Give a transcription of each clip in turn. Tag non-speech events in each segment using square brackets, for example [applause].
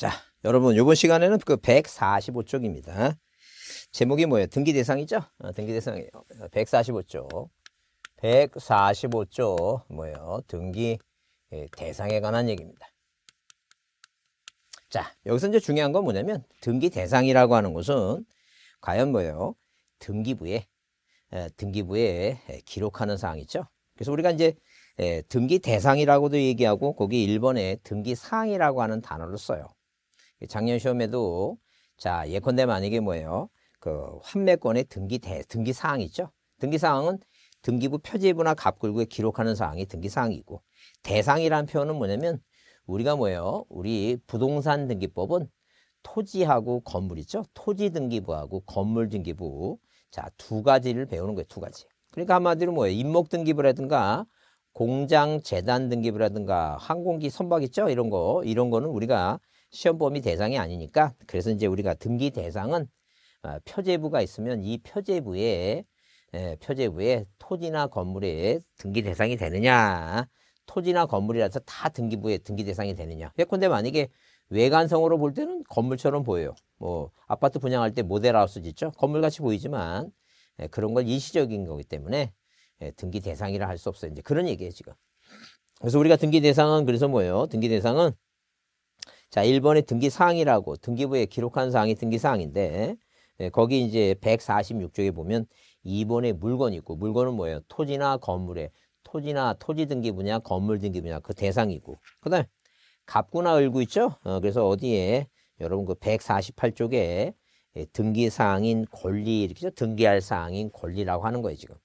자, 여러분 이번 시간에는 그 145쪽입니다. 제목이 뭐예요? 등기 대상이죠? 어, 등기 대상이에요. 145쪽. 어, 145쪽 뭐예요? 등기 예, 대상에 관한 얘기입니다. 자, 여기서 이제 중요한 건 뭐냐면 등기 대상이라고 하는 것은 과연 뭐예요? 등기부에 예, 등기부에 예, 기록하는 사항 있죠. 그래서 우리가 이제 등기 대상이라고도 얘기하고 거기 1번에 등기 사항이라고 하는 단어를 써요. 작년 시험에도 자 예컨대 만약에 뭐예요? 그 환매권의 등기 대 등기 사항 있죠? 등기 사항은 등기부 표지부나 갑골구에 기록하는 사항이 등기 사항이고 대상이라는 표현은 뭐냐면 우리가 뭐예요? 우리 부동산 등기법은 토지하고 건물 있죠? 토지 등기부하고 건물 등기부 자 두 가지를 배우는 거예요. 두 가지. 그러니까 한마디로 뭐예요? 임목 등기부라든가 공장 재단 등기부라든가 항공기 선박 있죠? 이런 거 이런 거는 우리가 시험 범위 대상이 아니니까 그래서 이제 우리가 등기 대상은 어, 표제부가 있으면 이 표제부에 예, 표제부에 토지나 건물에 등기 대상이 되느냐 토지나 건물이라서 다 등기부에 등기 대상이 되느냐 예컨대 만약에 외관성으로 볼 때는 건물처럼 보여요 뭐 아파트 분양할 때 모델하우스 짓죠 건물같이 보이지만 예, 그런 건 일시적인 거기 때문에 예, 등기 대상이라 할 수 없어요 이제 그런 얘기예요 지금 그래서 우리가 등기 대상은 그래서 뭐예요 등기 대상은 자, 1번의 등기사항이라고 등기부에 기록한 사항이 등기사항인데 예, 거기 이제 146쪽에 보면 2번에 물건이 있고 물건은 뭐예요? 토지나 건물에 토지나 토지 등기 부냐 건물 등기 부냐그 대상이고 그다음에 갑구나 을구 있죠? 어, 그래서 어디에 여러분 그 148쪽에 예, 등기 사항인 권리 이렇게죠? 등기할 사항인 권리라고 하는 거예요 지금.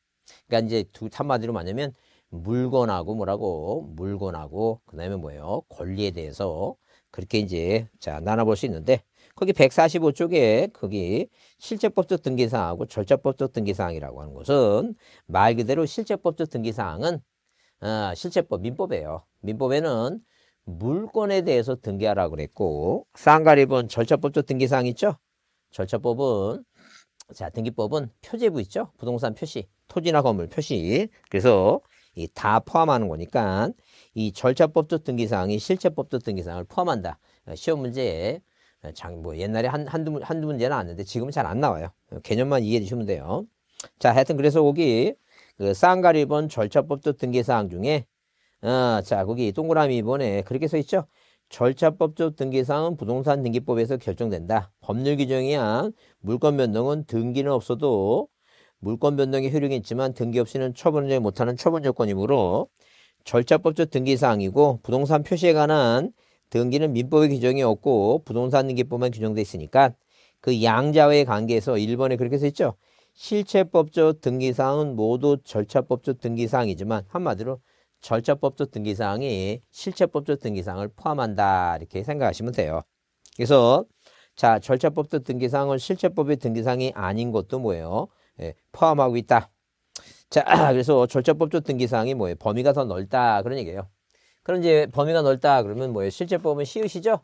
그러니까 이제 두 한마디로 말하면 물건하고 뭐라고 물건하고 그다음에 뭐예요? 권리에 대해서 그렇게 이제 자 나눠볼 수 있는데 거기 145쪽에 거기 실제법적 등기사항하고 절차법적 등기사항이라고 하는 것은 말 그대로 실제법적 등기사항은 아, 실제법 민법이에요. 민법에는 물건에 대해서 등기하라고 그랬고 쌍가립은 절차법적 등기사항 있죠? 절차법은 자 등기법은 표제부 있죠? 부동산 표시, 토지나 건물 표시. 그래서 이 다 포함하는 거니까 이 절차법적 등기사항이 실체법적 등기사항을 포함한다. 어, 시험 문제에 어, 장, 뭐 옛날에 한, 한두, 한두 문제 나왔는데 지금은 잘 안 나와요. 어, 개념만 이해해 주시면 돼요. 자, 하여튼 그래서 거기 그 쌍가리 1번 절차법적 등기사항 중에 어, 자, 거기 동그라미 2번에 그렇게 써 있죠. 절차법적 등기사항은 부동산 등기법에서 결정된다. 법률 규정에 한 물권 변동은 등기는 없어도 물권 변동의 효력이 있지만 등기 없이는 처분을 못하는 처분 조건이므로 절차법적 등기사항이고 부동산 표시에 관한 등기는 민법의 규정이 없고 부동산 등기법만 규정되어 있으니까 그 양자와의 관계에서 1번에 그렇게 써 있죠. 실체법적 등기사항은 모두 절차법적 등기사항이지만 한마디로 절차법적 등기사항이 실체법적 등기사항을 포함한다 이렇게 생각하시면 돼요. 그래서 자 절차법적 등기사항은 실체법의 등기사항이 아닌 것도 뭐예요? 예, 포함하고 있다. 자, [clears throat] 그래서 절제법조 등기사항이 뭐예요? 범위가 더 넓다. 그런 얘기예요. 그럼 이제 범위가 넓다. 그러면 뭐예요? 실제법은 시으시죠?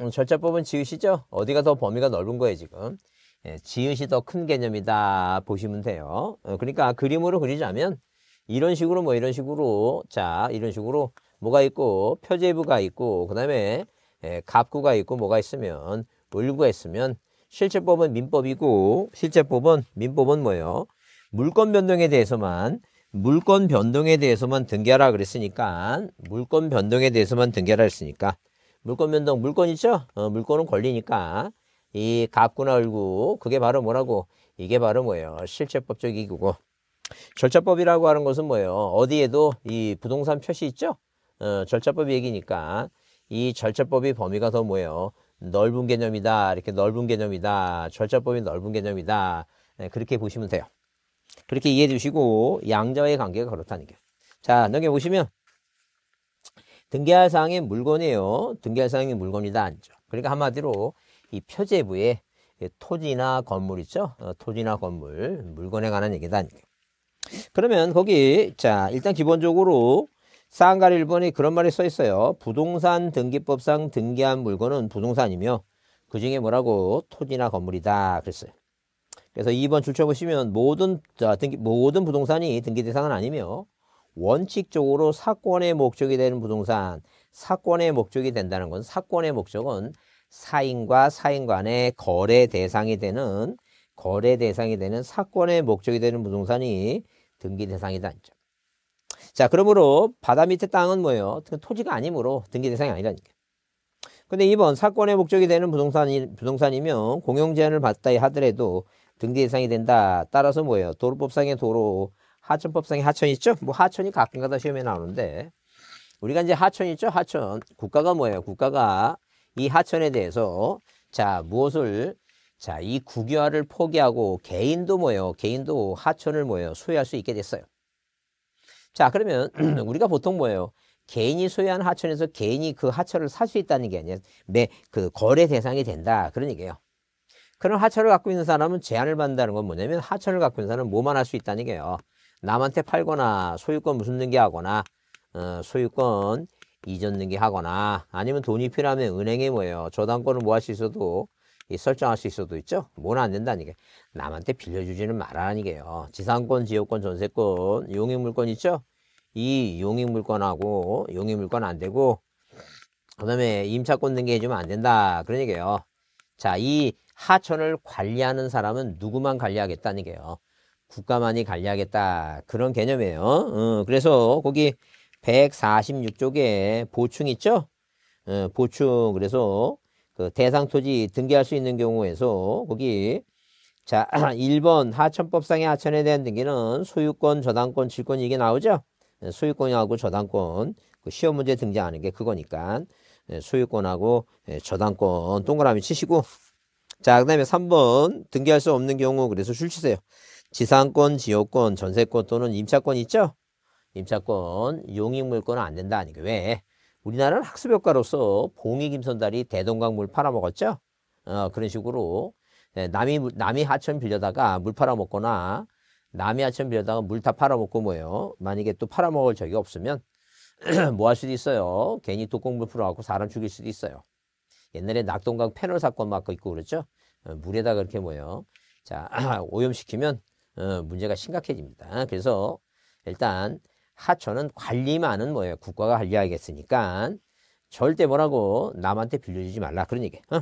음, 절제법은지으시죠 어디가 더 범위가 넓은 거예요, 지금. 예, 지으시더 큰 개념이다. 보시면 돼요. 어, 그러니까 그림으로 그리자면 이런 식으로 뭐 이런 식으로 자, 이런 식으로 뭐가 있고 표제부가 있고 그다음에 예, 갑구가 있고 뭐가 있으면 을구가 있으면 실제법은 민법이고 실제법은 민법은 뭐예요? 물권 변동에 대해서만 물권 변동에 대해서만 등기하라 그랬으니까 물권 변동에 대해서만 등기하라 했으니까 물권 변동 물권 이죠 어, 물권은 권리니까 이 갑구나 얼구 그게 바로 뭐라고 이게 바로 뭐예요? 실체법적 이기고 절차법이라고 하는 것은 뭐예요? 어디에도 이 부동산 표시 있죠? 어, 절차법 얘기니까 이절차법이 범위가 더 뭐예요? 넓은 개념이다. 이렇게 넓은 개념이다. 절차법이 넓은 개념이다. 네, 그렇게 보시면 돼요. 그렇게 이해해 주시고 양자와의 관계가 그렇다는 게. 자, 넘겨보시면 등기할 사항의 물건이에요. 등기할 사항의 물건이다 안죠 그러니까 한마디로 이 표제부에 토지나 건물 있죠. 어, 토지나 건물, 물건에 관한 얘기다 아니 그러면 거기 자 일단 기본적으로 쌍가리 일본에 그런 말이 써 있어요. 부동산 등기법상 등기한 물건은 부동산이며 그 중에 뭐라고 토지나 건물이다 그랬어요. 그래서 2번 출처보 시면 모든 자, 등기, 모든 부동산이 등기 대상은 아니며 원칙적으로 사건의 목적이 되는 부동산, 사건의 목적이 된다는 건 사건의 목적은 사인과 사인 간의 거래 대상이 되는 거래 대상이 되는 사건의 목적이 되는 부동산이 등기 대상이다. 자, 그러므로 바다 밑에 땅은 뭐예요? 토지가 아니므로 등기 대상이 아니라니까. 근데 이번 사건의 목적이 되는 부동산이, 부동산이면 공용 제한을 받다 하더라도 등재 대상이 된다. 따라서 뭐예요? 도로법상의 도로, 하천법상의 하천 있죠? 뭐 하천이 가끔가다 시험에 나오는데 우리가 이제 하천 있죠? 하천. 국가가 뭐예요? 국가가 이 하천에 대해서 자 무엇을 자 이 국유화를 포기하고 개인도 뭐예요? 개인도 하천을 뭐예요? 소유할 수 있게 됐어요. 자 그러면 [clears throat] 우리가 보통 뭐예요? 개인이 소유한 하천에서 개인이 그 하천을 살 수 있다는 게아니에요매그 거래 대상이 된다 그런 얘기예요. 그런 하천을 갖고 있는 사람은 제한을 받는다는 건 뭐냐면 하천을 갖고 있는 사람은 뭐만 할 수 있다는 게요. 남한테 팔거나 소유권 무슨 등기하거나 어, 소유권 이전 등기하거나 아니면 돈이 필요하면 은행에 뭐예요. 저당권을 뭐 할 수 있어도 이 설정할 수 있어도 있죠. 뭐는 안 된다는 게 남한테 빌려주지는 말라는 아 게요. 지상권, 지역권, 전세권, 용익물권 있죠. 이 용익물권하고 용익물권 안 되고 그다음에 임차권 등기해주면 안 된다 그런 얘기예요. 자, 이 하천을 관리하는 사람은 누구만 관리하겠다는 게요. 국가만이 관리하겠다. 그런 개념이에요. 어, 그래서 거기 146쪽에 보충 있죠? 어, 보충. 그래서 그 대상 토지 등기할 수 있는 경우에서 거기 자, 1번 [clears throat] 하천법상의 하천에 대한 등기는 소유권, 저당권, 질권 이게 나오죠? 네, 소유권하고 저당권 그 시험 문제 등장하는 게 그거니까 네, 소유권하고 네, 저당권 동그라미 치시고 자, 그 다음에 3번 등기할 수 없는 경우 그래서 술시세요 지상권, 지역권, 전세권 또는 임차권 있죠? 임차권, 용익물권은 안 된다 아니고 왜? 우리나라는 학습효과로서 봉이 김선달이 대동강 물 팔아먹었죠? 어, 그런 식으로 네, 남이 남이 하천 빌려다가 물 팔아먹거나 남이 하천 빌려다가 물 다 팔아먹고 뭐예요? 만약에 또 팔아먹을 적이 없으면 [clears throat] 뭐 할 수도 있어요. 괜히 독공물 풀어갖고 사람 죽일 수도 있어요. 옛날에 낙동강 패널 사건 막 있고 그렇죠 어, 물에다 그렇게 뭐요. 자, [clears throat] 오염시키면 어, 문제가 심각해집니다. 그래서 일단 하천은 관리만은 뭐예요. 국가가 관리하겠으니까 절대 뭐라고 남한테 빌려주지 말라 그런 얘기. 어?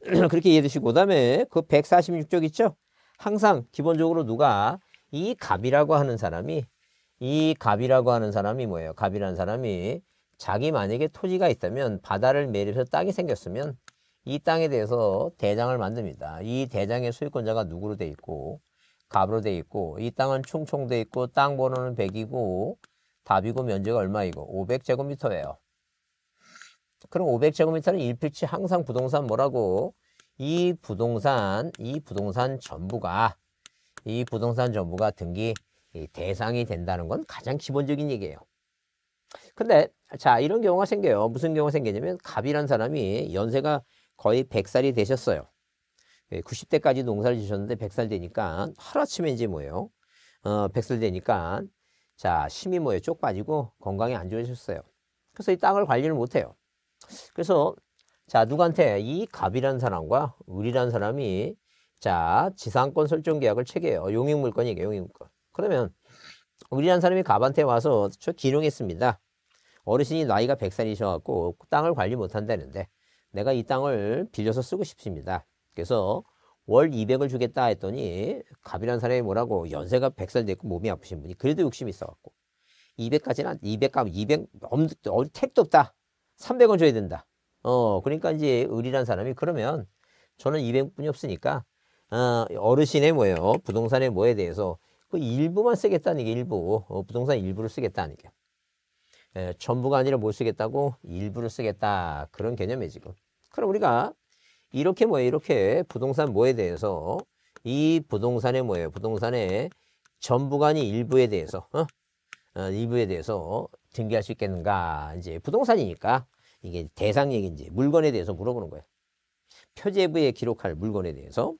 [clears throat] 그렇게 이해해 주시고 그다음에 그 146쪽 있죠. 항상 기본적으로 누가 이 갑이라고 하는 사람이 이 갑이라고 하는 사람이 뭐예요? 갑이라는 사람이 자기 만약에 토지가 있다면 바다를 매립해서 땅이 생겼으면 이 땅에 대해서 대장을 만듭니다. 이 대장의 소유권자가 누구로 돼 있고 갑으로 돼 있고 이 땅은 충총 돼 있고 땅 번호는 100이고 답이고 면적이 얼마이고 500제곱미터예요. 그럼 500제곱미터는 일필치 항상 부동산 뭐라고 이 부동산 이 부동산 전부가 이 부동산 전부가 등기 대상이 된다는 건 가장 기본적인 얘기예요. 근데 자, 이런 경우가 생겨요. 무슨 경우가 생기냐면 갑이라는 사람이 연세가 거의 100살이 되셨어요. 90대까지 예, 농사를 지셨는데 100살 되니까 하루아침에 이제 뭐예요? 어, 100살 되니까 자, 심이 뭐예요? 쪽 빠지고 건강이 안 좋으셨어요. 그래서 이 땅을 관리를 못 해요. 그래서 자, 누구한테 이갑이라는 사람과 을이란 사람이 자, 지상권 설정 계약을 체결해요. 용익 물건이에요, 용익 물건. 그러면 을이란 사람이 갑한테 와서 저 기농했습니다. 어르신이 나이가 백살이셔갖고 땅을 관리 못한다는데 내가 이 땅을 빌려서 쓰고 싶습니다. 그래서 월 이백을 주겠다 했더니 갑이라는 사람이 뭐라고 연세가 백살 됐고 몸이 아프신 분이 그래도 욕심이 있어갖고 이백까지는 이백 가면 이백 어디 택도 없다. 삼백 원 줘야 된다. 어 그러니까 이제 을이란 사람이 그러면 저는 이백 뿐이 없으니까 어, 어르신의 뭐예요 부동산의 뭐에 대해서 그 일부만 쓰겠다는 게 일부 어, 부동산 일부를 쓰겠다는 게 예, 전부가 아니라 못 쓰겠다고? 일부를 쓰겠다. 그런 개념이 지금. 그럼 우리가 이렇게 뭐예 이렇게 부동산 뭐에 대해서 이 부동산의 뭐예요? 부동산의 전부가 아닌 일부에 대해서 어? 어, 일부에 대해서 등기할 수 있겠는가? 이제 부동산이니까 이게 대상 얘기인지 물건에 대해서 물어보는 거예요. 표제부에 기록할 물건에 대해서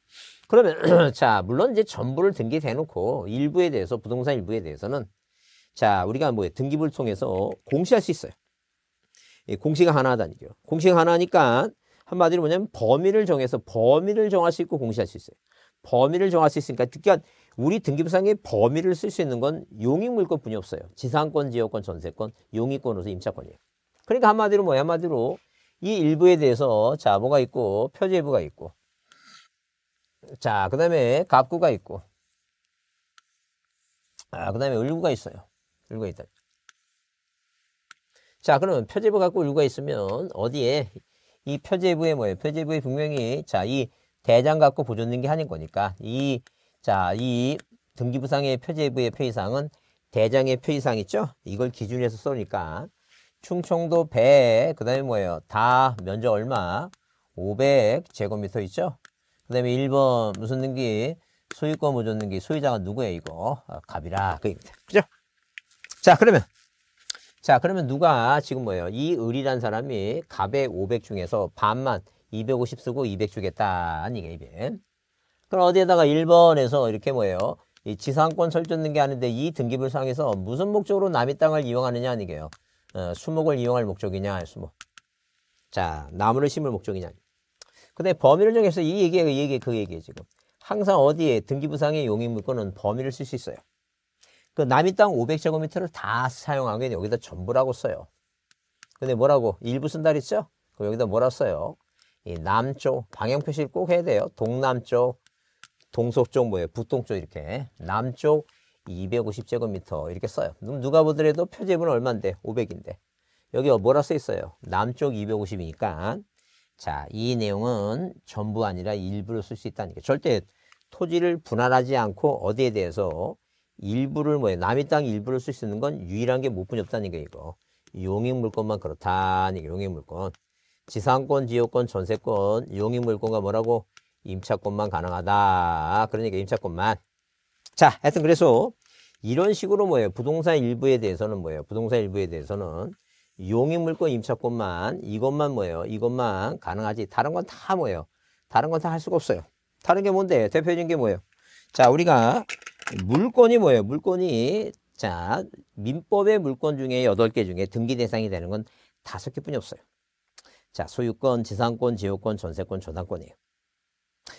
그러면 [clears throat] 자 물론 이제 전부를 등기해 놓고 일부에 대해서 부동산 일부에 대해서는 자, 우리가 뭐 등기부를 통해서 공시할 수 있어요. 예, 공시가 하나다니까요. 공시가 하나니까 한마디로 뭐냐면 범위를 정해서 범위를 정할 수 있고 공시할 수 있어요. 범위를 정할 수 있으니까 특히한 우리 등기부상의 범위를 쓸 수 있는 건 용익물권뿐이 없어요. 지상권, 지역권, 전세권, 용익권으로서 임차권이에요. 그러니까 한마디로 뭐야 한마디로 이 일부에 대해서 자 뭐가 있고 표제부가 있고 자 그다음에 갑구가 있고 아 그다음에 을구가 있어요. 울고 있다. 자, 그러면 표제부 갖고 읽어 있으면 어디에 이 표제부에 뭐예요? 표제부에 분명히 자, 이 대장 갖고 보존된 게 아닌 거니까 이 자, 이 등기부상의 표제부의 표의상은 대장의 표의상 있죠? 이걸 기준 해서 쏘니까 충청도 배, 그 다음에 뭐예요? 다 면적 얼마? 500 제곱미터 있죠? 그 다음에 1번 무슨 등기? 소유권 보존 등기 소유자가 누구예요 이거? 아, 갑이라 그입니다. 그죠? 자, 그러면 자, 그러면 누가 지금 뭐예요? 이 을이란 사람이 갑의 500 중에서 반만 250 쓰고 200 주겠다. 아니게 200. 그럼 어디에다가 1번에서 이렇게 뭐예요? 이 지상권 설정등게아닌데이등기부상에서 무슨 목적으로 남의 땅을 이용하느냐 아니게요. 어, 수목을 이용할 목적이냐 수목. 자, 나무를 심을 목적이냐. 근데 범위를 정해서 이얘기예이 얘기, 그 얘기예요, 지금. 항상 어디에 등기부상의 용인 물건은 범위를 쓸 수 있어요. 그 남이 땅 500제곱미터를 다사용하기 여기다 전부라고 써요. 근데 뭐라고 일부 쓴다 그랬죠? 그럼 여기다 뭐라 써요? 이 남쪽 방향 표시를 꼭 해야 돼요. 동남쪽, 동서쪽 뭐예요? 북동쪽 이렇게 남쪽 250제곱미터 이렇게 써요. 그럼 누가 보더라도 표제분은 얼만데 500인데. 여기 뭐라 써 있어요? 남쪽 250이니까 자, 이 내용은 전부 아니라 일부를 쓸 수 있다는 게 절대 토지를 분할하지 않고 어디에 대해서 일부를 뭐예요? 남의 땅 일부를 쓸 수 있는 건 유일한 게못뿐이 없다는 게 이거. 용익물권만 그렇다는 게 용익물권. 지상권, 지역권, 전세권, 용익물권과 뭐라고? 임차권만 가능하다. 그러니까 임차권만. 자, 하여튼 그래서 이런 식으로 뭐예요? 부동산 일부에 대해서는 뭐예요? 부동산 일부에 대해서는 용익물권, 임차권만 이것만 뭐예요? 이것만 가능하지. 다른 건 다 뭐예요? 다른 건 다 할 수가 없어요. 다른 게 뭔데? 대표적인 게 뭐예요? 자, 우리가 물권이 뭐예요? 물권이 자 민법의 물권 중에 8개 중에 등기 대상이 되는 건5 개뿐이 없어요. 자 소유권, 지상권, 지역권, 전세권, 저당권이에요.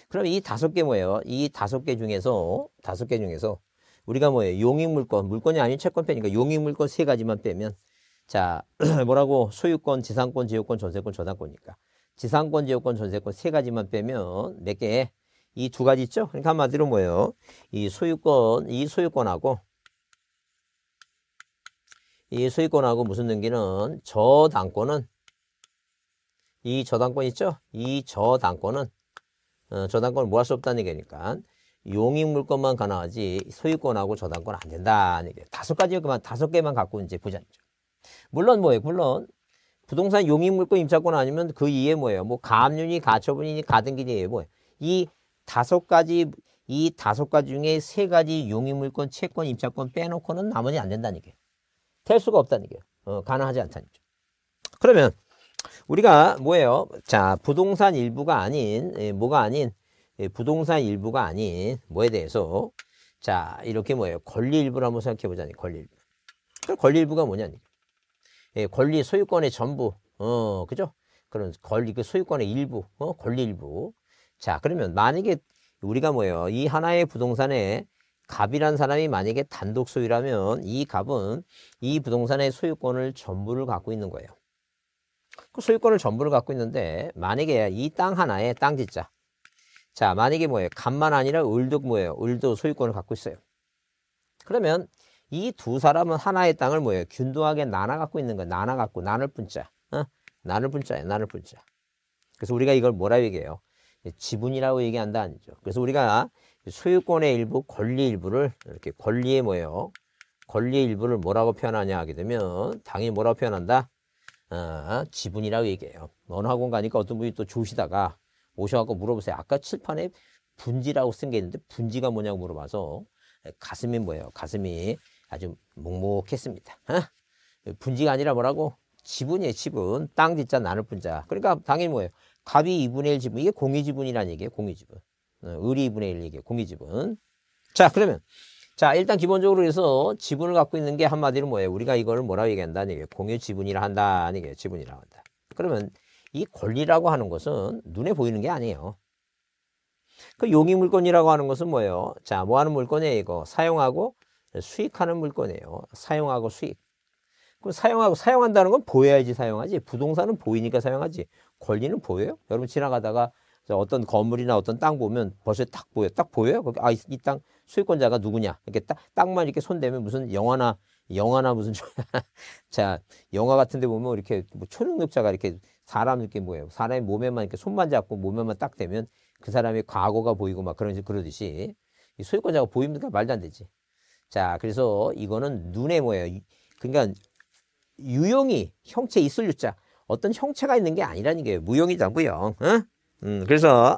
그럼 이5개 뭐예요? 이5개 중에서 5개 중에서 우리가 뭐예요? 용익물권, 물권이 아닌 채권 편이니까 용익물권 3 가지만 빼면 자 [clears throat] 뭐라고 소유권, 지상권, 지역권, 전세권, 저당권이니까 지상권, 지역권, 전세권 3 가지만 빼면 몇 개? 이두 가지 있죠. 그러니까 한마디로 뭐예요? 이 소유권, 이 소유권하고 이 소유권하고 무슨 등기는 저당권은 이 저당권 있죠? 이 저당권은 어, 저당권을 뭐할 수 없다는 얘기니까 용익물권만 가능하지 소유권하고 저당권 안 된다는 얘기 다섯 가지 그만 다섯 개만 갖고 이제 부자죠. 물론 뭐예요? 물론 부동산 용익물권 임차권 아니면 그 이에 뭐예요? 뭐 가압류니 가처분이니 가등기니 뭐예요? 이 다섯 가지 이 다섯 가지 중에 세 가지 용의물권, 채권, 임차권 빼놓고는 나머지 안 된다는 얘기예요. 될 수가 없다는 얘 어, 가능하지 않다는 얘죠 그러면 우리가 뭐예요? 자, 부동산 일부가 아닌 에, 예, 뭐가 아닌 에, 예, 부동산 일부가 아닌 뭐에 대해서 자 이렇게 뭐예요? 권리 일부를 한번 생각해 보자니 권리 일부. 권리 일부가 뭐냐니? 예, 권리 소유권의 전부, 어, 그죠? 그런 권리 그 소유권의 일부, 어, 권리 일부. 자, 그러면 만약에 우리가 뭐예요? 이 하나의 부동산에 갑이란 사람이 만약에 단독 소유라면 이 갑은 이 부동산의 소유권을 전부를 갖고 있는 거예요. 그 소유권을 전부를 갖고 있는데 만약에 이 땅 하나에 땅 짓자. 자, 만약에 뭐예요? 갑만 아니라 을도 뭐예요? 을도 소유권을 갖고 있어요. 그러면 이 두 사람은 하나의 땅을 뭐예요? 균등하게 나눠 갖고 있는 거예요. 나눠 갖고 나눌 분자. 어? 나눌 분자예요. 나눌 분자. 그래서 우리가 이걸 뭐라 얘기해요? 지분이라고 얘기한다 아니죠. 그래서 우리가 소유권의 일부, 권리 일부를 이렇게 권리에 뭐예요? 권리의 일부를 뭐라고 표현하냐 하게 되면 당연히 뭐라고 표현한다? 아, 지분이라고 얘기해요. 어느 학원 가니까 어떤 분이 또 조시다가 오셔갖고 물어보세요. 아까 칠판에 분지라고 쓴 게 있는데 분지가 뭐냐고 물어봐서 가슴이 뭐예요? 가슴이 아주 먹먹했습니다. 아, 분지가 아니라 뭐라고? 지분이에요, 지분. 땅 짓자, 나눌 분자. 그러니까 당연히 뭐예요? 갑이 2분의 1 지분 이게 공의 지분이란 얘기예요. 공의 지분. 어, 을이 2분의 1 얘기예요. 공의 지분. 자 그러면 자 일단 기본적으로 해서 지분을 갖고 있는 게 한마디로 뭐예요? 우리가 이걸 뭐라고 얘기한다는 얘기예요. 공유 지분이라 한다는 얘기예요. 지분이라 고 한다. 그러면 이 권리라고 하는 것은 눈에 보이는 게 아니에요. 그 용의 물건이라고 하는 것은 뭐예요? 자, 뭐 하는 물건이에요, 이거? 사용하고 수익하는 물건이에요. 사용하고 수익. 그럼 사용하고 사용한다는 건 보여야지 사용하지. 부동산은 보이니까 사용하지. 권리는 보여요? 여러분 지나가다가 어떤 건물이나 어떤 땅 보면 벌써 딱 보여. 딱 보여요? 아, 이 땅 소유권자가 누구냐. 이렇게 딱, 땅만 이렇게 손대면 무슨 영화나, 영화나 무슨, [laughs] 자, 영화 같은 데 보면 이렇게 뭐 초능력자가 이렇게 사람 이렇게 뭐예요. 사람의 몸에만 이렇게 손만 잡고 몸에만 딱 대면 그 사람의 과거가 보이고 막 그런, 지 그러듯이 소유권자가 보입니까? 말도 안 되지. 자, 그래서 이거는 눈에 뭐예요. 그러니까 유형이 형체 있을 유자. 어떤 형체가 있는 게 아니라는 게 무용이다 무용. 어? 음, 그래서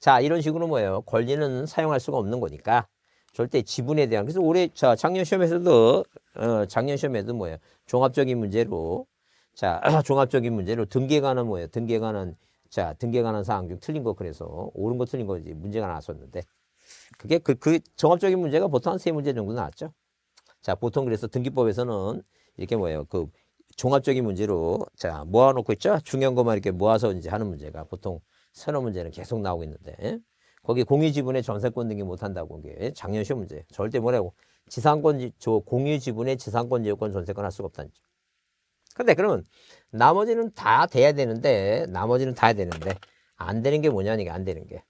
자 이런 식으로 뭐예요? 권리는 사용할 수가 없는 거니까 절대 지분에 대한 그래서 올해 자 작년 시험에서도 어, 작년 시험에도 뭐예요? 종합적인 문제로 자 [clears throat] 종합적인 문제로 등기 관한 뭐예요? 등기 관한 자등기 관한 사항 중 틀린 거 그래서 옳은 거 틀린 거지 문제가 나왔었는데 그게 그, 그 종합적인 문제가 보통 한 세 문제 정도 나왔죠. 자 보통 그래서 등기법에서는 이렇게 뭐예요? 그 종합적인 문제로 자 모아놓고 있죠. 중요한 것만 이렇게 모아서 이제 하는 문제가 보통 선호 문제는 계속 나오고 있는데 예? 거기 공유지분의 전세권 등기 못한다고 게 작년 시험 문제 절대 뭐라고 지상권 저 공유지분의 지상권 지역권 전세권 할 수가 없다는 거죠. 근데 그러면 나머지는 다 돼야 되는데 나머지는 다 되는데 안 되는 게 뭐냐니까 안 되는 게.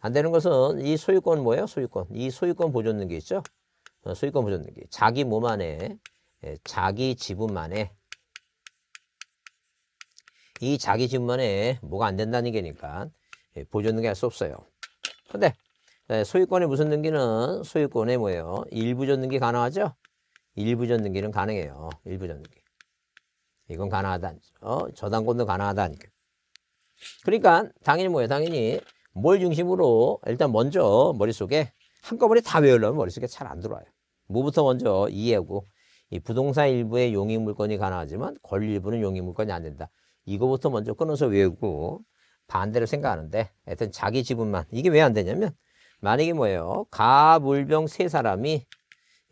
안 되는 것은 이 소유권 뭐예요? 소유권. 이 소유권 보존 등기 있죠? 어, 소유권 보존 등기. 자기 몸 안에 예, 자기 지분만에 이 자기 지분만에 뭐가 안 된다는 얘기니까 예, 보존등기 할 수 없어요. 근데 예, 소유권의 무슨 등기는 소유권의 뭐예요? 일부전 등기 가능하죠? 일부전 등기는 가능해요. 일부전 등기. 이건 가능하다. 어? 저당권도 가능하다 그러니까 당연히 뭐예요? 당연히 뭘 중심으로 일단 먼저 머릿속에 한꺼번에 다 외우려면 머릿속에 잘 안 들어와요. 뭐부터 먼저 이해하고 이 부동산 일부에 용익 물건이 가능하지만 권리 일부는 용익 물건이 안 된다. 이거부터 먼저 끊어서 외우고 반대로 생각하는데 하여튼 자기 지분만 이게 왜 안 되냐면 만약에 뭐예요. 가, 물병 세 사람이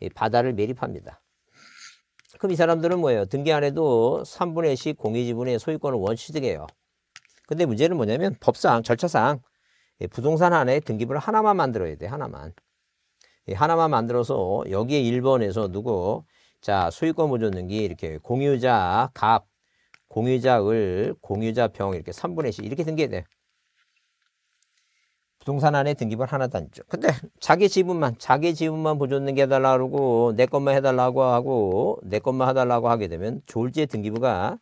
이 바다를 매립합니다. 그럼 이 사람들은 뭐예요? 등기 안 해도 3분의 1씩 공유지분의 소유권을 원취득해요. 근데 문제는 뭐냐면 법상 절차상 부동산 안에 등기부를 하나만 만들어야 돼 하나만 하나만 만들어서 여기에 1번에서 누구 자, 소유권 보존등기 이렇게 공유자 갑, 공유자 을, 공유자 병 이렇게 3분의 1 이렇게 등기해야 부동산 안에 등기부 하나도 안 있죠. 근데 자기 지분만, 자기 지분만 보존등기 해달라 고하고내 것만 해달라고 하고 내 것만 해달라고 하게 되면 졸지에 등기부가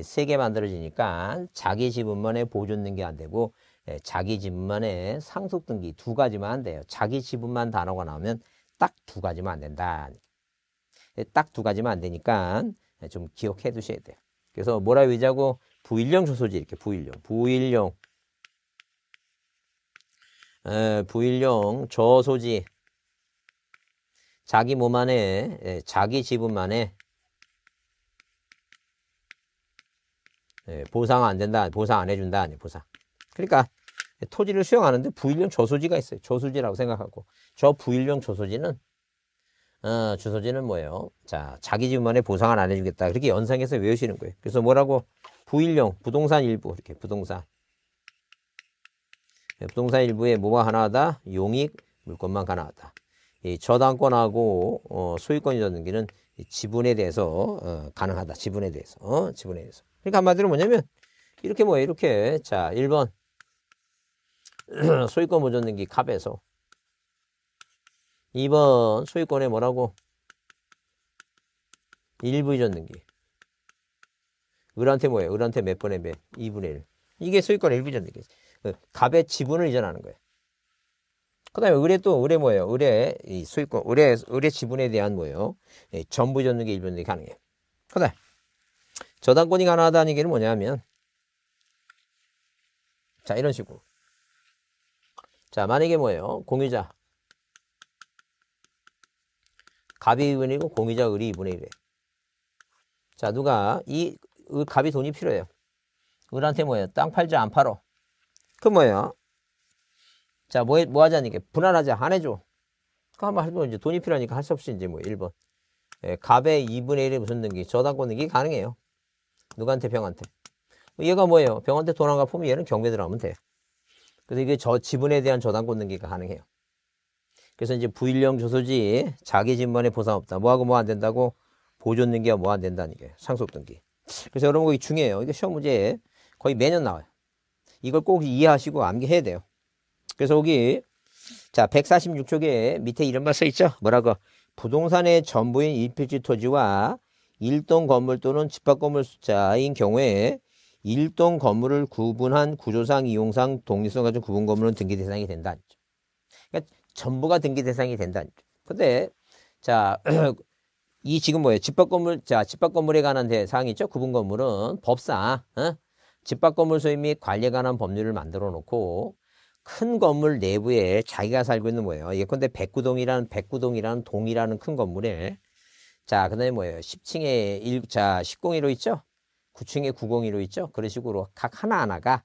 세 개 만들어지니까 자기 지분만의 보존등기 안 되고 예, 자기 지분만의 상속등기 두 가지만 돼요. 자기 지분만 단어가 나오면 딱 두 가지만 안 된다. 예, 딱두 가지만 안 되니까 예, 좀 기억해 두셔야 돼요. 그래서 뭐라 외자고 부일령 조소지 이렇게 부일령 부일령 에, 부일령 저소지 자기 몸 안에 에, 예, 자기 지분 만에 에, 보상 안 된다 보상 안 해준다 아니 보상 그러니까 토지를 수용하는데 부일령 저소지가 있어요 저소지라고 생각하고 저 부일령 저소지는 어, 주소지는 뭐예요? 자, 자기 집만에 보상을 안 해주겠다. 그렇게 연상해서 외우시는 거예요. 그래서 뭐라고? 부일용, 부동산 일부. 이렇게 부동산. 네, 부동산 일부에 뭐가 하나다? 용익, 물건만 하나다. 이 저당권하고 어, 소유권 이전는기는 지분에 대해서 어, 가능하다. 지분에 대해서. 어? 지분에 대해서. 그러니까 한마디로 뭐냐면 이렇게 뭐예요? 이렇게 자, 1번 [clears throat] 소유권 보존등기 갑에서 2번 소유권에 뭐라고? 일부 이전 등기. 을한테 뭐예요? 을한테 몇 번의 몇? 2분의 1. 이게 소유권 일부 이전 등기. 그 갑의 지분을 이전하는 거예요. 그 다음에 의뢰 또의 뭐예요? 의이 소유권, 의뢰, 의 지분에 대한 뭐예요? 예, 전부 전는 게 일변이 가능해요. 그다음 저당권이 가능하다는 얘기는 뭐냐면 자 이런 식으로 자 만약에 뭐예요? 공유자 갑이 2분이고 공이자 을이 2분의 1이에요. 자 누가 이 갑이 돈이 필요해요. 을한테 뭐예요? 땅 팔자 안 팔어. 그 뭐예요? 자, 뭐, 뭐 하자니? 까 분할하자. 안 해줘. 그 한번 해보면 이제 돈이 필요하니까 할 수 없이 이제 뭐 1번. 예, 갑의 2분의 1의 무슨 등기? 저당권 등기 가능해요. 누구한테? 병한테. 얘가 뭐예요? 병한테 돈 안 갚으면 얘는 경매 들어가면 돼 그래서 이게 저 지분에 대한 저당권 등기가 가능해요. 그래서 이제 부일령 조소지 자기 집만의 보상 없다. 뭐하고 뭐 안 된다고 보존 등기가 뭐안 된다는 게 상속 등기. 그래서 여러분 이게 중요해요. 이게 시험 문제 거의 매년 나와요. 이걸 꼭 이해하시고 암기해야 돼요. 그래서 여기 자 146쪽에 밑에 이런말써 있죠. 뭐라고 부동산의 전부인 일필지 토지와 일동 건물 또는 집합 건물 숫자인 경우에 일동 건물을 구분한 구조상 이용상 독립성 가지고 구분 건물은 등기 대상이 된다. 그러니까 전부가 등기 대상이 된다. 근데 자, [clears throat] 이 지금 뭐예요? 집합 건물 자, 집합 건물에 관한 대상 이 있죠? 구분 건물은 법상 어? 집합 건물 소유 및 관리에 관한 법률을 만들어 놓고 큰 건물 내부에 자기가 살고 있는 거예요 예컨대 백구동이라는 백구동이라는 동이라는 큰 건물에 자, 그다음에 뭐예요? 10층에 1 자, 1001호 있죠? 9층에 9공이로 있죠? 그런 식으로 각 하나하나가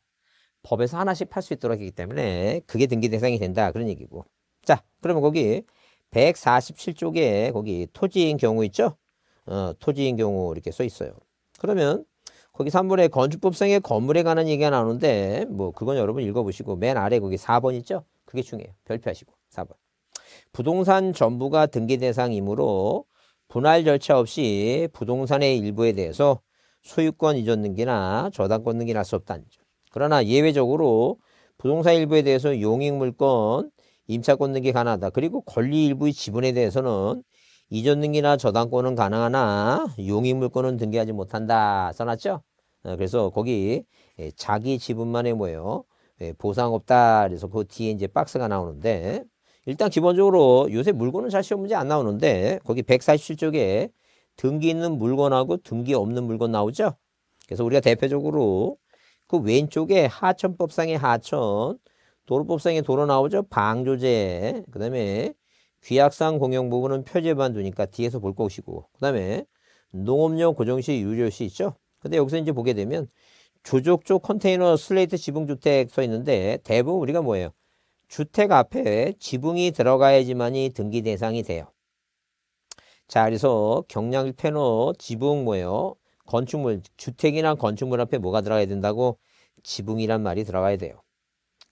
법에서 하나씩 팔 수 있도록 하기 때문에 그게 등기 대상이 된다. 그런 얘기고. 자, 그러면 거기 147쪽에 거기 토지인 경우 있죠? 어, 토지인 경우 이렇게 써 있어요. 그러면 거기 3번에 건축법상의 건물에 관한 얘기가 나오는데 뭐 그건 여러분 읽어보시고 맨 아래 거기 4번 있죠? 그게 중요해요. 별표하시고 4번. 부동산 전부가 등기 대상이므로 분할 절차 없이 부동산의 일부에 대해서 소유권 이전 등기나 저당권 등기를 할수 없다는 점. 그러나 예외적으로 부동산 일부에 대해서 용익물권, 임차권 등기 가능하다. 그리고 권리 일부의 지분에 대해서는 이전 등기나 저당권은 가능하나 용의물권은 등기하지 못한다 써놨죠. 어, 그래서 거기 예, 자기 지분만의 뭐예요? 예, 보상 없다. 그래서 그 뒤에 이제 박스가 나오는데 일단 기본적으로 요새 물건은 잘 시험 문제 안 나오는데 거기 147쪽에 등기 있는 물건하고 등기 없는 물건 나오죠. 그래서 우리가 대표적으로 그 왼쪽에 하천법상의 하천 도로법상에 도로 나오죠. 방조제. 그 다음에 귀약상 공용 부분은 표제만 두니까 뒤에서 볼 것이고. 그 다음에 농업용 고정시 유료시 있죠. 근데 여기서 이제 보게 되면 조족조 컨테이너 슬레이트 지붕주택 써 있는데 대부분 우리가 뭐예요? 주택 앞에 지붕이 들어가야지만이 등기 대상이 돼요. 자, 그래서 경량 패너 지붕 뭐예요? 건축물, 주택이나 건축물 앞에 뭐가 들어가야 된다고? 지붕이란 말이 들어가야 돼요.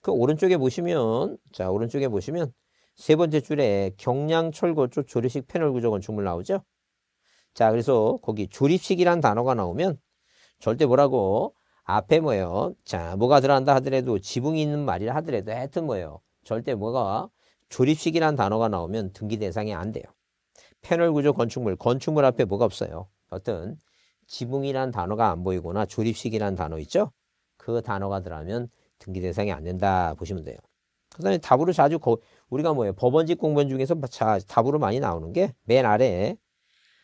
그 오른쪽에 보시면 자 오른쪽에 보시면 세 번째 줄에 경량철거조 조립식 패널 구조 건축물 나오죠. 자 그래서 거기 조립식이란 단어가 나오면 절대 뭐라고 앞에 뭐예요. 자 뭐가 들어간다 하더라도 지붕이 있는 말이라 하더라도 하여튼 뭐예요. 절대 뭐가 조립식이란 단어가 나오면 등기 대상이 안 돼요. 패널 구조 건축물 건축물 앞에 뭐가 없어요. 어떤 지붕이란 단어가 안 보이거나 조립식이란 단어 있죠. 그 단어가 들어가면 등기 대상이 안 된다 보시면 돼요. 그다음에 답으로 자주 거, 우리가 뭐예요? 법원직 공무원 중에서 자, 답으로 많이 나오는 게 맨아래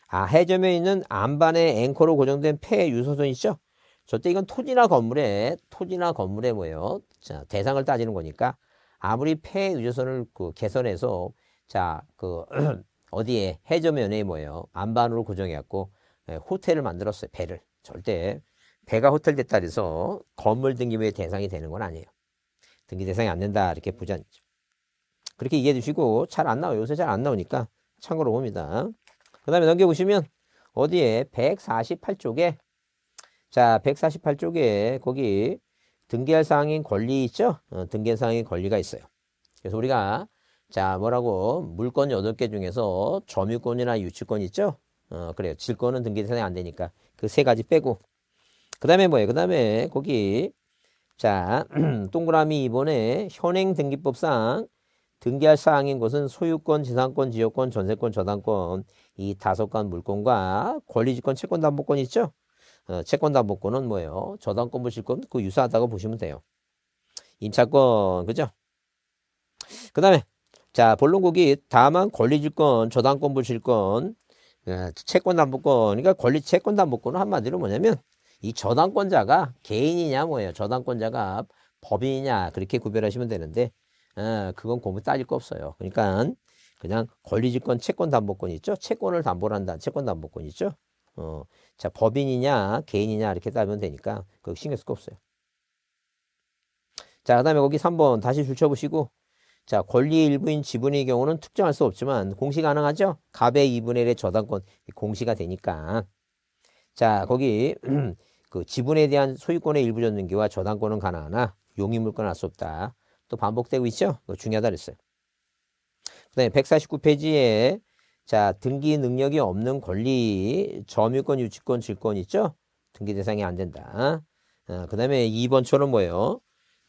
아, 해저에 있는 안반에 앵커로 고정된 폐 유소선 있죠? 저때 이건 토지나 건물에 토지나 건물에 뭐예요? 자, 대상을 따지는 거니까 아무리 폐 유조선을 그 개선해서 자그 [clears throat] 어디에 해저면에 뭐예요? 안반으로 고정해갖고 예, 호텔을 만들었어요. 배를 절대 배가 호텔됐다 그래서 건물 등기부의 대상이 되는 건 아니에요. 등기 대상이 안 된다 이렇게 보지 않죠. 그렇게 이해해 주시고 잘 안 나와요. 요새 잘 안 나오니까 참고로 봅니다. 그 다음에 넘겨보시면 어디에 148쪽에 자 148쪽에 거기 등기할 사항인 권리 있죠? 어, 등기할 사항인 권리가 있어요. 그래서 우리가 자 뭐라고 물건 8개 중에서 점유권이나 유치권 있죠? 어, 그래요. 질권은 등기 대상이 안 되니까 그 세 가지 빼고 그 다음에 뭐예요? 그 다음에 거기 자 [clears throat] 동그라미 이번에 현행 등기법상 등기할 사항인 것은 소유권, 지상권, 지역권, 전세권, 저당권 이 다섯 건 물권과 권리지권, 채권담보권 있죠? 어, 채권담보권은 뭐예요? 저당권, 물실권 그 유사하다고 보시면 돼요. 임차권 그죠? 그 다음에 자 본론국이 다만 권리지권, 저당권, 물실권 어, 채권담보권 그러니까 권리 채권담보권은 한마디로 뭐냐면 이 저당권자가 개인이냐 뭐예요. 저당권자가 법인이냐 그렇게 구별하시면 되는데 어, 그건 고무 따질 거 없어요. 그러니까 그냥 권리집권 채권담보권 있죠. 채권을 담보를 한다. 채권담보권 있죠. 어, 자 법인이냐 개인이냐 이렇게 따면 되니까 그거 신경 쓸 거 없어요. 자, 그 다음에 거기 3번 다시 줄쳐보시고 자, 권리 일부인 지분의 경우는 특정할 수 없지만 공시 가능하죠? 갑의 2분의 1의 저당권 공시가 되니까 자, 거기 [clears throat] 그 지분에 대한 소유권의 일부 전등기와 저당권은 가능하나 용의물건 은 할수 없다. 또 반복되고 있죠? 그거 중요하다 그랬어요. 그 다음에 149페이지에 자 등기 능력이 없는 권리 점유권 유치권 질권 있죠? 등기 대상이 안 된다. 아, 어, 그 다음에 2번처럼 뭐예요?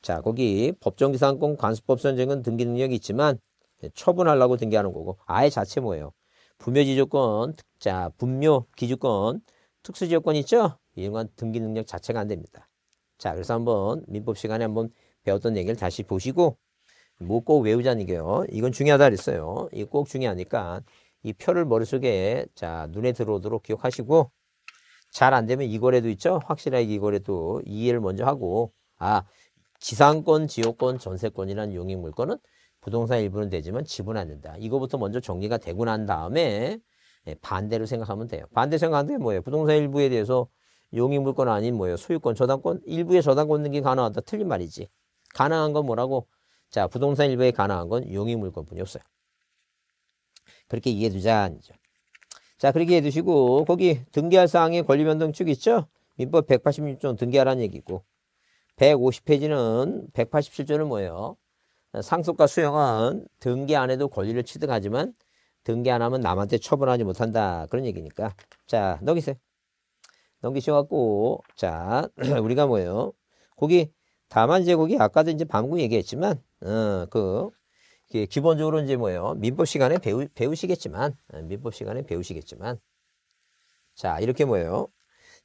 자 거기 법정기상권 관습법 선정은 등기 능력이 있지만 처분하려고 등기하는 거고 아예 자체 뭐예요? 분묘지조권, 자 분묘 기주권 특수지역권 있죠? 이용한 등기 능력 자체가 안 됩니다. 자, 그래서 한번 민법 시간에 한번 배웠던 얘기를 다시 보시고 뭐 꼭 외우자는 게요. 이건 중요하다 그랬어요. 이거 꼭 중요하니까 이 표를 머릿속에 자 눈에 들어오도록 기억하시고 잘 안 되면 이거래도 있죠? 확실하게 이거래도 이해를 먼저 하고 아 지상권, 지역권, 전세권이란 용익 물건은 부동산 일부는 되지만 지분 안 된다. 이거부터 먼저 정리가 되고 난 다음에 예, 반대로 생각하면 돼요. 반대 생각하는 게 뭐예요? 부동산 일부에 대해서 용의물건 아닌 뭐예요? 소유권, 저당권, 일부의 저당권 등기 가능하다. 틀린 말이지. 가능한 건 뭐라고? 자, 부동산 일부에 가능한 건 용의물건뿐이 없어요. 그렇게 이해해 두자죠. 자, 그렇게 해 두시고 거기 등기할 사항의 권리변동 축 있죠? 민법 186조는 등기하라는 얘기고 150페이지는 187조는 뭐예요? 상속과 수용은 등기 안 해도 권리를 취득하지만 등기 안 하면 남한테 처분하지 못한다. 그런 얘기니까. 자, 넘기세요. 넘기셔갖고, 자, [clears throat] 우리가 뭐예요? 거기, 다만 제국이 아까도 이제 방금 얘기했지만, 어, 그, 기본적으로 이제 뭐예요? 민법 시간에 배우, 배우시겠지만, 어, 민법 시간에 배우시겠지만, 자, 이렇게 뭐예요?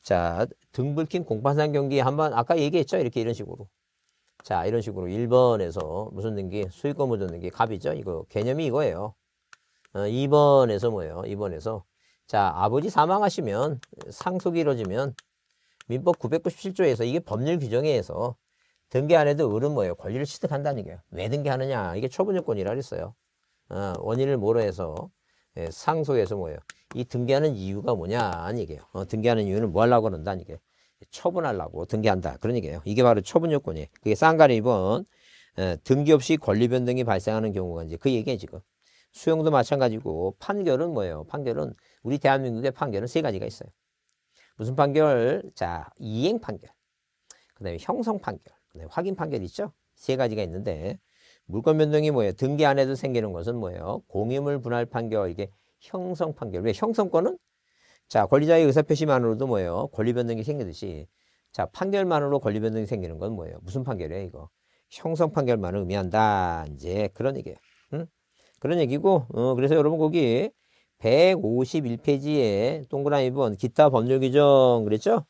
자, 등불킨 공판상 경기 한번 아까 얘기했죠? 이렇게 이런 식으로. 자, 이런 식으로 1번에서 무슨 등기, 수익권 보존 등기, 갑이죠? 이거 개념이 이거예요. 어, 2번에서 뭐예요? 2번에서 자 아버지 사망하시면 상속이 이루어지면 민법 997조에서 이게 법률 규정에 의해서 등기 안 해도 을은 뭐예요? 권리를 취득한다는 얘기예요. 왜 등기하느냐? 이게 처분요건이라 그랬어요. 어, 원인을 뭐로 해서 예, 상속에서 뭐예요? 이 등기하는 이유가 뭐냐아니기요 어, 등기하는 이유는 뭐 하려고 그런다는 얘기예요. 처분하려고 등기한다. 그런 얘기예요. 이게 바로 처분요건이에요. 그게 쌍가리 2번 예, 등기 없이 권리 변동이 발생하는 경우가 이제 그 얘기예요 지금. 수용도 마찬가지고 판결은 뭐예요? 판결은 우리 대한민국의 판결은 세 가지가 있어요. 무슨 판결? 자, 이행 판결. 그다음에 형성 판결. 그다음에 확인 판결 있죠? 세 가지가 있는데 물권 변동이 뭐예요? 등기 안 해도 생기는 것은 뭐예요? 공유물 분할 판결 이게 형성 판결. 왜 형성권은 자, 권리자의 의사 표시만으로도 뭐예요? 권리 변동이 생기듯이 자, 판결만으로 권리 변동이 생기는 건 뭐예요? 무슨 판결이에요, 이거? 형성 판결만을 의미한다. 이제 그런 얘기예요. 그런 얘기고 어, 그래서 여러분 거기 151페이지에 동그라미 번 기타 법률 규정 그랬죠?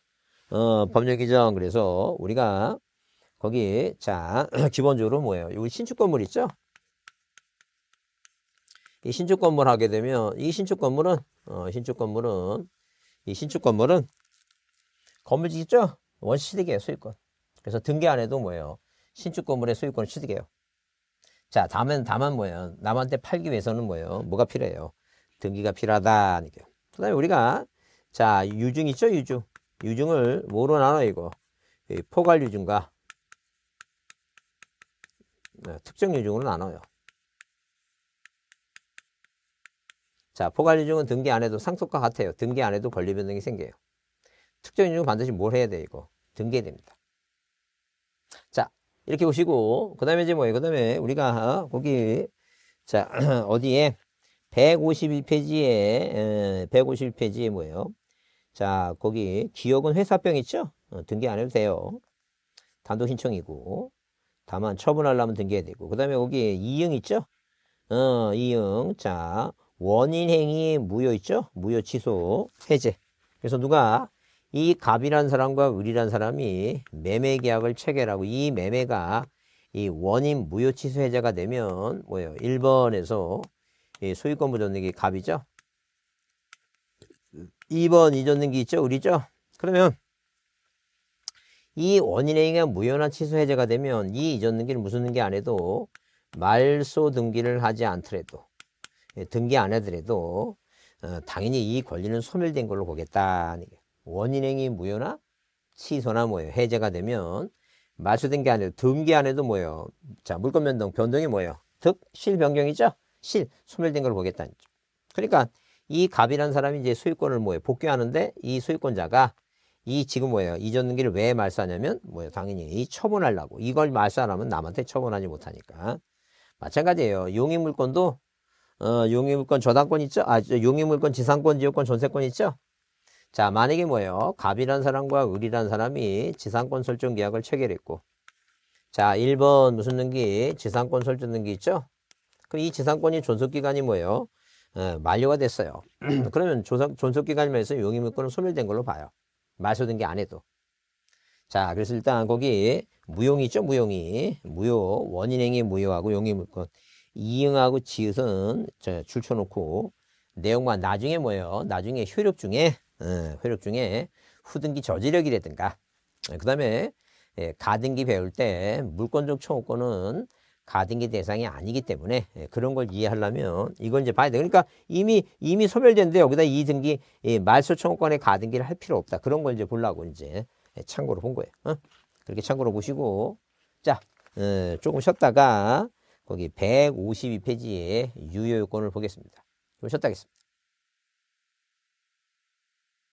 어, 법률 규정 그래서 우리가 거기 자 [clears throat] 기본적으로 뭐예요? 여기 신축 건물 있죠? 이 신축 건물 하게 되면 이 신축 건물은 어, 신축 건물은 이 신축 건물은 건물지 있죠? 원시 취득이에요 소유권. 그래서 등기 안 해도 뭐예요? 신축 건물의 소유권을 취득해요. 자, 다만, 다만 뭐예요? 남한테 팔기 위해서는 뭐예요? 뭐가 필요해요? 등기가 필요하다. 그 다음에 우리가, 자, 유증 있죠? 유증. 유증을 뭐로 나눠, 이거? 포괄 유증과 네, 특정 유증으로 나눠요. 자, 포괄 유증은 등기 안 해도 상속과 같아요. 등기 안 해도 권리 변동이 생겨요. 특정 유증은 반드시 뭘 해야 돼, 이거? 등기해야 됩니다. 이렇게 오시고그 다음에 이제 뭐예요? 그 다음에 우리가 어, 거기 자 [clears throat] 어디에 151페이지에 151페이지에 뭐예요? 자 거기 기억은 회사병 있죠? 어, 등기 안 해도 돼요. 단독 신청이고 다만 처분하려면 등기해야 되고 그 다음에 거기 이응 있죠? 어, 이응 자 원인 행위 무효 있죠? 무효 취소 해제 그래서 누가 이 갑이란 사람과 을이란 사람이 매매 계약을 체결하고 이 매매가 이 원인 무효 취소 해제가 되면 뭐예요? 1번에서 소유권 보존등기 갑이죠. 2번 이전등기 있죠? 을이죠? 그러면 이 원인에 의한 무효나 취소 해제가 되면 이 이전등기를 무슨 등기 안 해도 말소 등기를 하지 않더라도 예, 등기 안 하더라도 어, 당연히 이 권리는 소멸된 걸로 보겠다. 는 거예요. 원인행위 무효나 취소나 뭐예요. 해제가 되면 마수된게 아니라 등기 안에도 뭐예요. 자, 물권 변동 변동이 뭐예요. 득, 실 변경이죠. 실 소멸된 걸 보겠다는 거죠. 그러니까 이 갑이라는 사람이 이제 소유권을 뭐예요. 복귀하는데 이 소유권자가 이 지금 뭐예요. 이전 등기를 왜 말소하냐면 뭐예요. 당연히 이 처분하려고. 이걸 말소 안 하면 남한테 처분하지 못하니까. 마찬가지예요. 용의물권도 어, 용의물권 저당권 있죠? 아, 용의물권 지상권, 지역권, 전세권 있죠? 자, 만약에 뭐예요? 갑이란 사람과 을이란 사람이 지상권 설정 계약을 체결했고 자, 1번 무슨 등기? 지상권 설정 등기 있죠? 그럼 이 지상권이 존속기간이 뭐예요? 어, 만료가 됐어요. [clears throat] 그러면 존속기간이면 해서 용의물권은 소멸된 걸로 봐요. 말소등게안 해도. 자, 그래서 일단 거기 무용이 있죠, 무용이. 무효, 원인행위 무효하고 용의물권. 이응하고 지읒은 줄쳐놓고 내용만 나중에 뭐예요? 나중에 효력 중에 어, 회력 중에 후등기 저지력이라든가 예, 그 다음에 예, 가등기 배울 때 물권적 청구권은 가등기 대상이 아니기 때문에 예, 그런 걸 이해하려면 이걸 이제 봐야 돼. 그러니까 이미 이미 소멸됐는데 여기다 이등기 말소 청구권의 가등기를 할 필요 없다. 그런 걸 이제 보려고 이제 참고로 본 거예요. 어? 그렇게 참고로 보시고 자 어, 조금 쉬었다가 거기 152페이지에 유효요건을 보겠습니다. 좀 쉬었다 하겠습니다.